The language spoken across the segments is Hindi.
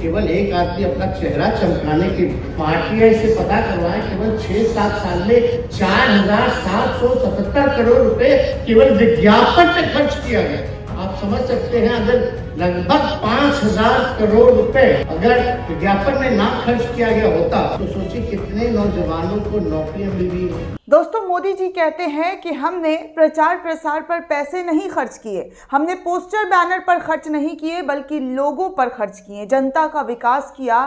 केवल एक आदमी अपना चेहरा चमकाने के पार्टिया इसे पता करवाए केवल छह सात साल में चार हजार सात सौ सतहत्तर करोड़ रुपए केवल विज्ञापन पे खर्च किया गया आप समझ सकते हैं अगर लगभग पांच हजार करोड़ रुपए अगर विज्ञापन में ना खर्च किया गया होता तो सोचिए कितने नौजवानों को नौकरियां मिली दोस्तों मोदी जी कहते हैं कि हमने प्रचार प्रसार पर पैसे नहीं खर्च किए हमने पोस्टर बैनर पर खर्च नहीं किए बल्कि लोगों पर खर्च किए जनता का विकास किया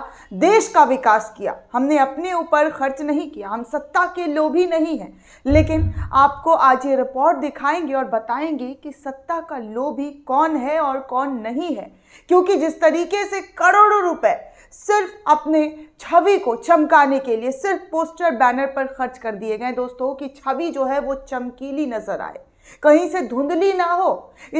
देश का विकास किया हमने अपने ऊपर खर्च नहीं किया हम सत्ता के लोभी नहीं हैं लेकिन आपको आज ये रिपोर्ट दिखाएंगे और बताएंगे कि सत्ता का लोभी कौन है और कौन नहीं है क्योंकि जिस तरीके से करोड़ों रुपए सिर्फ अपने छवि को चमकाने के लिए सिर्फ पोस्टर बैनर पर खर्च कर दिए गए दोस्तों कि छवि जो है वो चमकीली नजर आए कहीं से धुंधली ना हो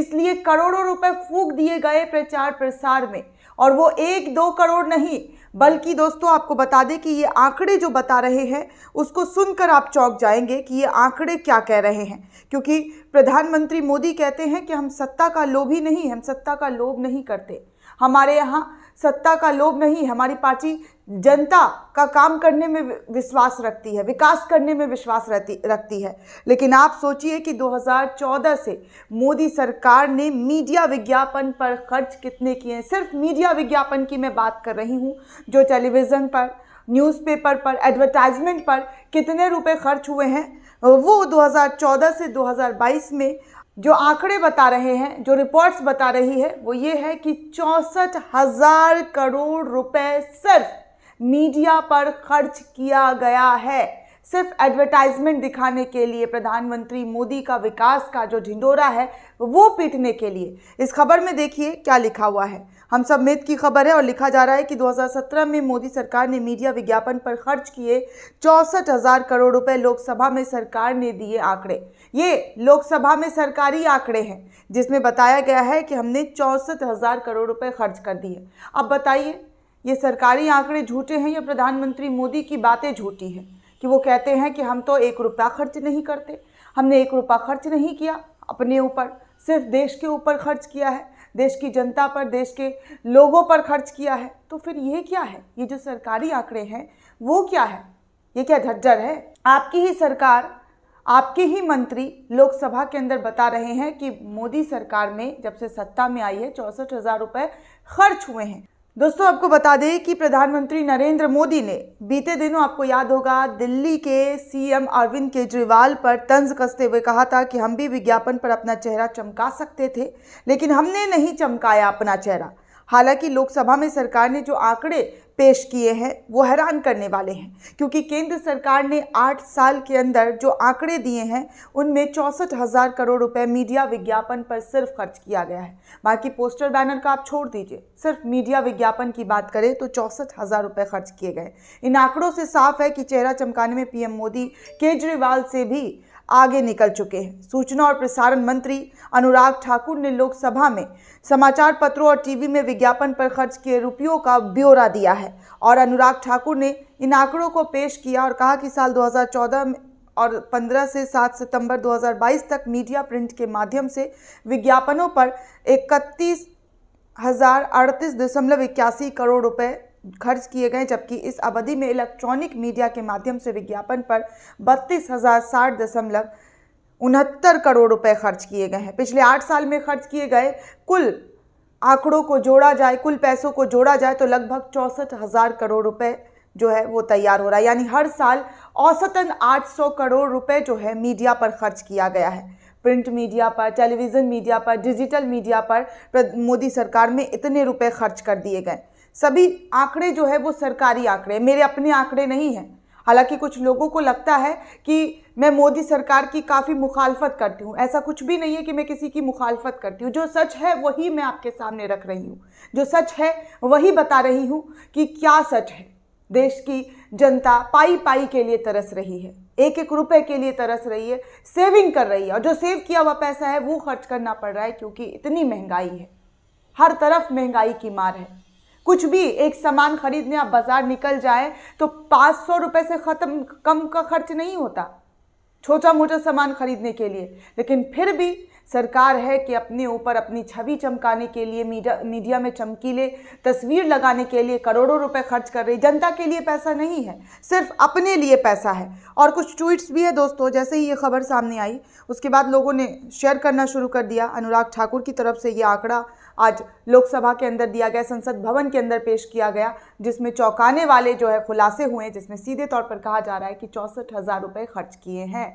इसलिए करोड़ों रुपए फूक दिए गए प्रचार प्रसार में और वो एक दो करोड़ नहीं बल्कि दोस्तों आपको बता दें कि ये आंकड़े जो बता रहे हैं उसको सुनकर आप चौंक जाएंगे कि ये आंकड़े क्या कह रहे हैं क्योंकि प्रधानमंत्री मोदी कहते हैं कि हम सत्ता का लोभ ही नहीं हम सत्ता का लोभ नहीं करते हमारे यहाँ सत्ता का लोभ नहीं हमारी पार्टी जनता का काम करने में विश्वास रखती है विकास करने में विश्वास रहती रखती है लेकिन आप सोचिए कि 2014 से मोदी सरकार ने मीडिया विज्ञापन पर खर्च कितने किए हैं सिर्फ मीडिया विज्ञापन की मैं बात कर रही हूँ जो टेलीविज़न पर न्यूज़पेपर पर एडवर्टाइजमेंट पर कितने रुपए खर्च हुए हैं वो 2014 से 2022 में जो आंकड़े बता रहे हैं जो रिपोर्ट्स बता रही है वो ये है कि चौंसठ हज़ार करोड़ रुपए सिर्फ मीडिया पर खर्च किया गया है सिर्फ एडवर्टाइजमेंट दिखाने के लिए प्रधानमंत्री मोदी का विकास का जो ढिंडोरा है वो पीटने के लिए इस खबर में देखिए क्या लिखा हुआ है हम सब मेद की खबर है और लिखा जा रहा है कि 2017 में मोदी सरकार ने मीडिया विज्ञापन पर खर्च किए चौंसठ हजार करोड़ रुपए लोकसभा में सरकार ने दिए आंकड़े ये लोकसभा में सरकारी आंकड़े हैं जिसमें बताया गया है कि हमने चौंसठ हजार करोड़ रुपए खर्च कर दिए अब बताइए ये सरकारी आंकड़े झूठे हैं या प्रधानमंत्री मोदी की बातें झूठी हैं कि वो कहते हैं कि हम तो एक रुपया खर्च नहीं करते हमने एक रुपया खर्च नहीं किया अपने ऊपर सिर्फ देश के ऊपर खर्च किया है देश की जनता पर देश के लोगों पर खर्च किया है तो फिर ये क्या है ये जो सरकारी आंकड़े हैं वो क्या है ये क्या झज्जर है आपकी ही सरकार आपके ही मंत्री लोकसभा के अंदर बता रहे हैं कि मोदी सरकार में जब से सत्ता में आई है चौंसठ हज़ार रुपये खर्च हुए हैं दोस्तों आपको बता दें कि प्रधानमंत्री नरेंद्र मोदी ने बीते दिनों आपको याद होगा दिल्ली के सीएम अरविंद केजरीवाल पर तंज कसते हुए कहा था कि हम भी विज्ञापन पर अपना चेहरा चमका सकते थे लेकिन हमने नहीं चमकाया अपना चेहरा हालांकि लोकसभा में सरकार ने जो आंकड़े पेश किए हैं वो हैरान करने वाले हैं क्योंकि केंद्र सरकार ने आठ साल के अंदर जो आंकड़े दिए हैं उनमें चौंसठ हज़ार करोड़ रुपए मीडिया विज्ञापन पर सिर्फ खर्च किया गया है बाकी पोस्टर बैनर का आप छोड़ दीजिए सिर्फ मीडिया विज्ञापन की बात करें तो चौंसठ हज़ार रुपये खर्च किए गए इन आंकड़ों से साफ है कि चेहरा चमकाने में पीएम मोदी केजरीवाल से भी आगे निकल चुके हैं सूचना और प्रसारण मंत्री अनुराग ठाकुर ने लोकसभा में समाचार पत्रों और टीवी में विज्ञापन पर खर्च किए रुपयों का ब्यौरा दिया है और अनुराग ठाकुर ने इन आंकड़ों को पेश किया और कहा कि साल 2014 में और 15 से 7 सितंबर 2022 तक मीडिया प्रिंट के माध्यम से विज्ञापनों पर इकतीस हज़ार अड़तीस दशमलव इक्यासी करोड़ रुपए खर्च किए गए जबकि इस अवधि में इलेक्ट्रॉनिक मीडिया के माध्यम से विज्ञापन पर बत्तीस हज़ार साठ दशमलव उनहत्तर करोड़ रुपए खर्च किए गए हैं पिछले आठ साल में खर्च किए गए कुल आंकड़ों को जोड़ा जाए कुल पैसों को जोड़ा जाए तो लगभग चौंसठ हज़ार करोड़ रुपए जो है वो तैयार हो रहा है यानी हर साल औसतन 800 करोड़ रुपए जो है मीडिया पर खर्च किया गया है प्रिंट मीडिया पर टेलीविज़न मीडिया पर डिजिटल मीडिया पर मोदी सरकार में इतने रुपए खर्च कर दिए गए सभी आंकड़े जो है वो सरकारी आंकड़े मेरे अपने आंकड़े नहीं हैं हालांकि कुछ लोगों को लगता है कि मैं मोदी सरकार की काफ़ी मुखालफत करती हूँ ऐसा कुछ भी नहीं है कि मैं किसी की मुखालफत करती हूँ जो सच है वही मैं आपके सामने रख रही हूँ जो सच है वही बता रही हूँ कि क्या सच है देश की जनता पाई पाई के लिए तरस रही है एक एक रुपए के लिए तरस रही है सेविंग कर रही है और जो सेव किया हुआ पैसा है वो खर्च करना पड़ रहा है क्योंकि इतनी महंगाई है हर तरफ महंगाई की मार है कुछ भी एक सामान खरीदने आप बाज़ार निकल जाए तो पाँच सौ रुपये से ख़त्म कम का खर्च नहीं होता छोटा मोटा सामान खरीदने के लिए लेकिन फिर भी सरकार है कि अपने ऊपर अपनी छवि चमकाने के लिए मीडिया मीडिया में चमकीले तस्वीर लगाने के लिए करोड़ों रुपए खर्च कर रही जनता के लिए पैसा नहीं है सिर्फ अपने लिए पैसा है और कुछ ट्वीट्स भी है दोस्तों जैसे ही ये खबर सामने आई उसके बाद लोगों ने शेयर करना शुरू कर दिया अनुराग ठाकुर की तरफ से ये आंकड़ा आज लोकसभा के अंदर दिया गया संसद भवन के अंदर पेश किया गया जिसमें चौंकाने वाले जो है खुलासे हुए जिसमें सीधे तौर पर कहा जा रहा है कि चौंसठ हज़ार रुपये खर्च किए हैं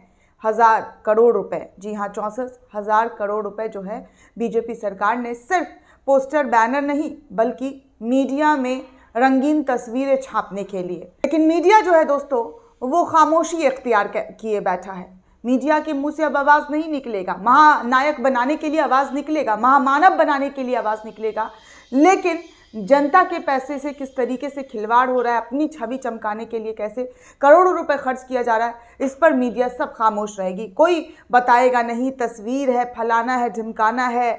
हज़ार करोड़ रुपए जी हाँ चौंसठ हज़ार करोड़ रुपए जो है बीजेपी सरकार ने सिर्फ पोस्टर बैनर नहीं बल्कि मीडिया में रंगीन तस्वीरें छापने के लिए लेकिन मीडिया जो है दोस्तों वो खामोशी इख्तियार किए बैठा है मीडिया के मुंह से अब आवाज़ नहीं निकलेगा महानायक बनाने के लिए आवाज़ निकलेगा महामानव बनाने के लिए आवाज़ निकलेगा लेकिन जनता के पैसे से किस तरीके से खिलवाड़ हो रहा है अपनी छवि चमकाने के लिए कैसे करोड़ों रुपए खर्च किया जा रहा है इस पर मीडिया सब खामोश रहेगी कोई बताएगा नहीं तस्वीर है फलाना है झमकाना है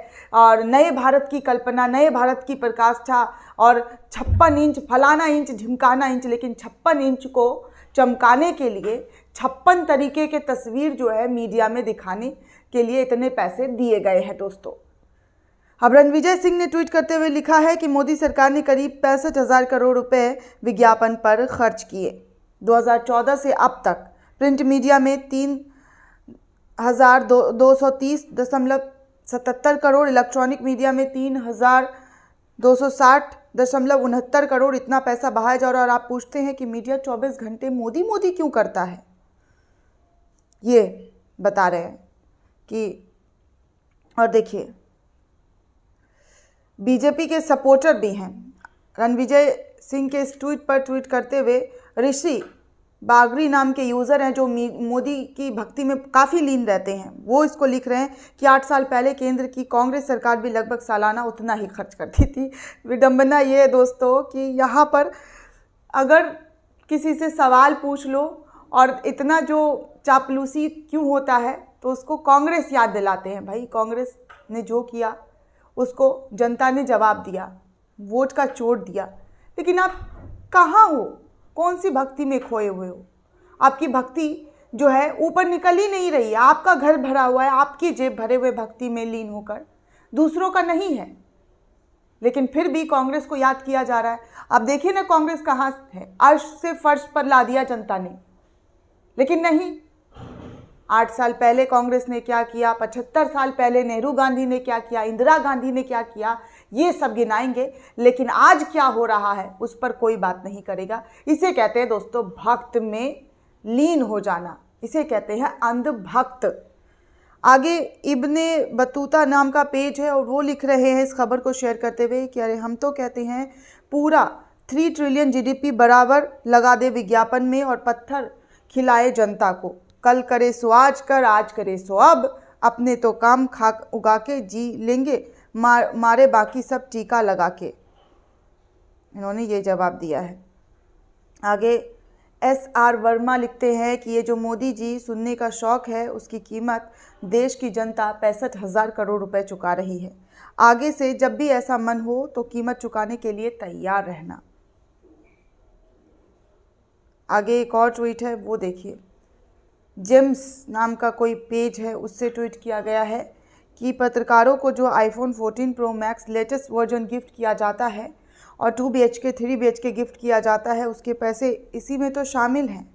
और नए भारत की कल्पना नए भारत की प्रकाष्ठा और छप्पन इंच फलाना इंच झमकाना इंच लेकिन छप्पन इंच को चमकाने के लिए छप्पन तरीके के तस्वीर जो है मीडिया में दिखाने के लिए इतने पैसे दिए गए हैं दोस्तों अब रणविजय सिंह ने ट्वीट करते हुए लिखा है कि मोदी सरकार ने करीब पैंसठ हज़ार करोड़ रुपए विज्ञापन पर खर्च किए 2014 से अब तक प्रिंट मीडिया में तीन हज़ार दो दो सौ तीस दशमलव सतहत्तर करोड़ इलेक्ट्रॉनिक मीडिया में तीन हज़ार दो सौ साठ दशमलव उनहत्तर करोड़ इतना पैसा बहाया जा रहा है और आप पूछते हैं कि मीडिया 24 घंटे मोदी मोदी क्यों करता है ये बता रहे हैं कि और देखिए बीजेपी के सपोर्टर भी हैं रणविजय सिंह के इस ट्वीट पर ट्वीट करते हुए ऋषि बागरी नाम के यूज़र हैं जो मोदी की भक्ति में काफ़ी लीन रहते हैं वो इसको लिख रहे हैं कि आठ साल पहले केंद्र की कांग्रेस सरकार भी लगभग सालाना उतना ही खर्च करती थी विडम्बना ये है दोस्तों कि यहाँ पर अगर किसी से सवाल पूछ लो और इतना जो चापलूसी क्यों होता है तो उसको कांग्रेस याद दिलाते हैं भाई कांग्रेस ने जो किया उसको जनता ने जवाब दिया वोट का चोट दिया लेकिन आप कहाँ हो कौन सी भक्ति में खोए हुए हो आपकी भक्ति जो है ऊपर निकल ही नहीं रही है आपका घर भरा हुआ है आपकी जेब भरे हुए भक्ति में लीन होकर दूसरों का नहीं है लेकिन फिर भी कांग्रेस को याद किया जा रहा है आप देखिए ना कांग्रेस कहाँ है अर्श से फर्श पर ला दिया जनता ने लेकिन नहीं आठ साल पहले कांग्रेस ने क्या किया पचहत्तर साल पहले नेहरू गांधी ने क्या किया इंदिरा गांधी ने क्या किया ये सब गिनाएंगे लेकिन आज क्या हो रहा है उस पर कोई बात नहीं करेगा इसे कहते हैं दोस्तों भक्त में लीन हो जाना इसे कहते हैं अंधभक्त आगे इब्ने बतूता नाम का पेज है और वो लिख रहे हैं इस खबर को शेयर करते हुए कि अरे हम तो कहते हैं पूरा थ्री ट्रिलियन जीडीपी बराबर लगा दे विज्ञापन में और पत्थर खिलाए जनता को कल करे सो आज कर आज करे सो अब अपने तो काम खा उगा के जी लेंगे मार मारे बाकी सब टीका लगा के इन्होंने ये जवाब दिया है आगे एस आर वर्मा लिखते हैं कि ये जो मोदी जी सुनने का शौक़ है उसकी कीमत देश की जनता पैंसठ हज़ार करोड़ रुपए चुका रही है आगे से जब भी ऐसा मन हो तो कीमत चुकाने के लिए तैयार रहना आगे एक और ट्वीट है वो देखिए जेम्स नाम का कोई पेज है उससे ट्वीट किया गया है कि पत्रकारों को जो iPhone 14 pro max latest version gift किया जाता है और two B H K three B H K gift किया जाता है उसके पैसे इसी में तो शामिल हैं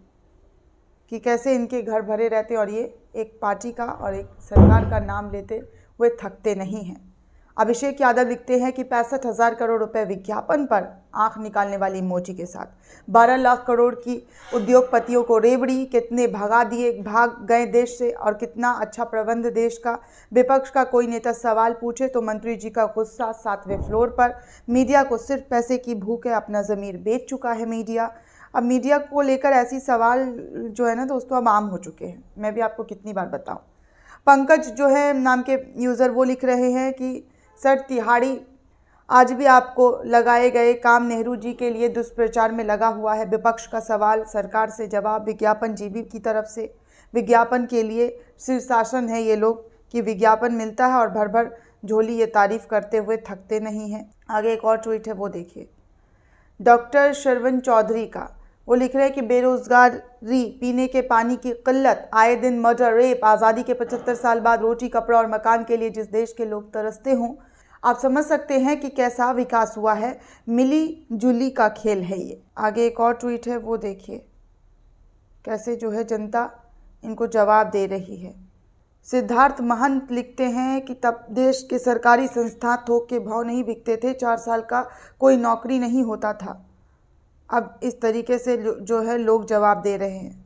कि कैसे इनके घर भरे रहते और ये एक पार्टी का और एक सरकार का नाम लेते हुए थकते नहीं हैं अभिषेक यादव लिखते हैं कि पैंसठ हज़ार करोड़ रुपए विज्ञापन पर आंख निकालने वाली मोची के साथ 12 लाख करोड़ की उद्योगपतियों को रेबड़ी कितने भगा दिए भाग गए देश से और कितना अच्छा प्रबंध देश का विपक्ष का कोई नेता सवाल पूछे तो मंत्री जी का गुस्सा सातवें फ्लोर पर मीडिया को सिर्फ पैसे की भूख है अपना ज़मीर बेच चुका है मीडिया अब मीडिया को लेकर ऐसी सवाल जो है ना दोस्तों अब आम हो चुके हैं मैं भी आपको कितनी बार बताऊं पंकज जो है नाम के यूज़र वो लिख रहे हैं कि सर तिहाड़ी आज भी आपको लगाए गए काम नेहरू जी के लिए दुष्प्रचार में लगा हुआ है विपक्ष का सवाल सरकार से जवाब विज्ञापन जीवी की तरफ से विज्ञापन के लिए शीर्षासन है ये लोग कि विज्ञापन मिलता है और भर भर झोली ये तारीफ करते हुए थकते नहीं हैं आगे एक और ट्वीट है वो देखिए डॉक्टर शरवन चौधरी का वो लिख रहे हैं कि बेरोज़गारी पीने के पानी की किल्लत आए दिन मर्डर रेप आज़ादी के पचहत्तर साल बाद रोटी कपड़ा और मकान के लिए जिस देश के लोग तरसते हों आप समझ सकते हैं कि कैसा विकास हुआ है मिली जुली का खेल है ये आगे एक और ट्वीट है वो देखिए कैसे जो है जनता इनको जवाब दे रही है सिद्धार्थ महंत लिखते हैं कि तब देश के सरकारी संस्था थोक के भाव नहीं बिकते थे चार साल का कोई नौकरी नहीं होता था अब इस तरीके से जो है लोग जवाब दे रहे हैं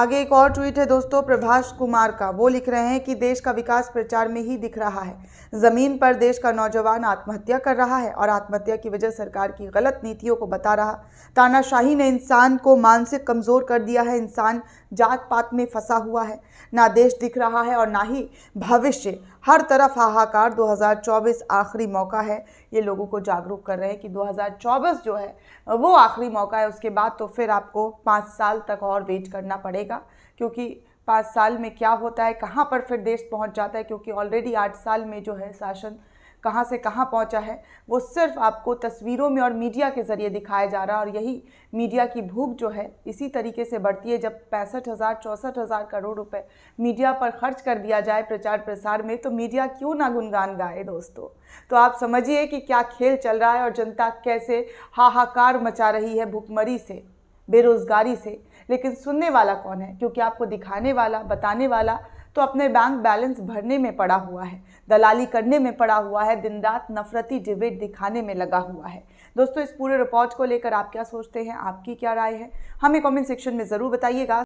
आगे एक और ट्वीट है दोस्तों प्रभाष कुमार का वो लिख रहे हैं कि देश का विकास प्रचार में ही दिख रहा है ज़मीन पर देश का नौजवान आत्महत्या कर रहा है और आत्महत्या की वजह सरकार की गलत नीतियों को बता रहा तानाशाही ने इंसान को मानसिक कमज़ोर कर दिया है इंसान जात पात में फंसा हुआ है ना देश दिख रहा है और ना ही भविष्य हर तरफ हाहाकार 2024 आखिरी मौका है ये लोगों को जागरूक कर रहे हैं कि 2024 जो है वो आखिरी मौका है उसके बाद तो फिर आपको पाँच साल तक और वेट करना पड़ेगा क्योंकि पाँच साल में क्या होता है कहाँ पर फिर देश पहुँच जाता है क्योंकि ऑलरेडी आठ साल में जो है शासन कहाँ से कहाँ पहुँचा है वो सिर्फ आपको तस्वीरों में और मीडिया के ज़रिए दिखाया जा रहा है और यही मीडिया की भूख जो है इसी तरीके से बढ़ती है जब पैंसठ हज़ार चौंसठ हज़ार करोड़ रुपए मीडिया पर खर्च कर दिया जाए प्रचार प्रसार में तो मीडिया क्यों ना गुनगान गाए दोस्तों तो आप समझिए कि क्या खेल चल रहा है और जनता कैसे हाहाकार मचा रही है भुखमरी से बेरोज़गारी से लेकिन सुनने वाला कौन है क्योंकि आपको दिखाने वाला बताने वाला तो अपने बैंक बैलेंस भरने में पड़ा हुआ है दलाली करने में पड़ा हुआ है दिन रात नफरती डिबेट दिखाने में लगा हुआ है दोस्तों इस पूरे रिपोर्ट को लेकर आप क्या सोचते हैं आपकी क्या राय है हमें कमेंट सेक्शन में ज़रूर बताइएगा